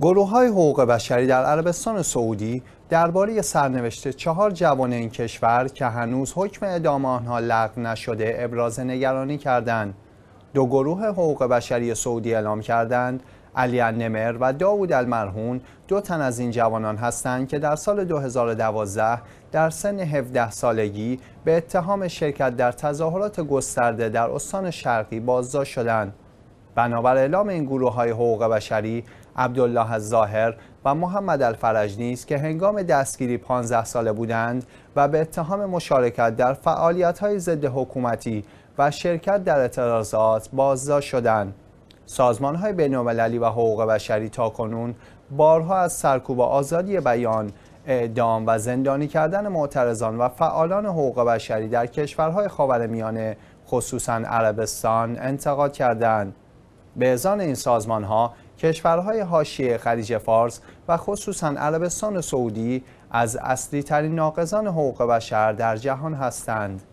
گروه های حقوق بشری در عربستان سعودی درباره سرنوشت چهار جوان این کشور که هنوز حکم اعدام آنها لغو نشده ابراز نگرانی کردند. دو گروه حقوق بشری سعودی اعلام کردند علی النمر و داوود المرهون دو تن از این جوانان هستند که در سال 2012 در سن 17 سالگی به اتهام شرکت در تظاهرات گسترده در استان شرقی بازداشت شدند. بنابر اعلام این گروه های حقوق بشری عبدالله الظاهر و محمد الفرج نیست که هنگام دستگیری 15 ساله بودند و به اتهام مشارکت در فعالیت های ضد حکومتی و شرکت در اعتراضات بازداشت شدند. سازمان های بین و حقوق بشری تا کنون بارها از سرکوب آزادی بیان، اعدام و زندانی کردن معترضان و فعالان حقوق بشری در کشورهای خاورمیانه خصوصا عربستان انتقاد کردند. به ازان این سازمان ها کشورهای حاشیه خلیج فارس و خصوصا عربستان سعودی از اصلی ترین ناقضان حقوق بشر در جهان هستند.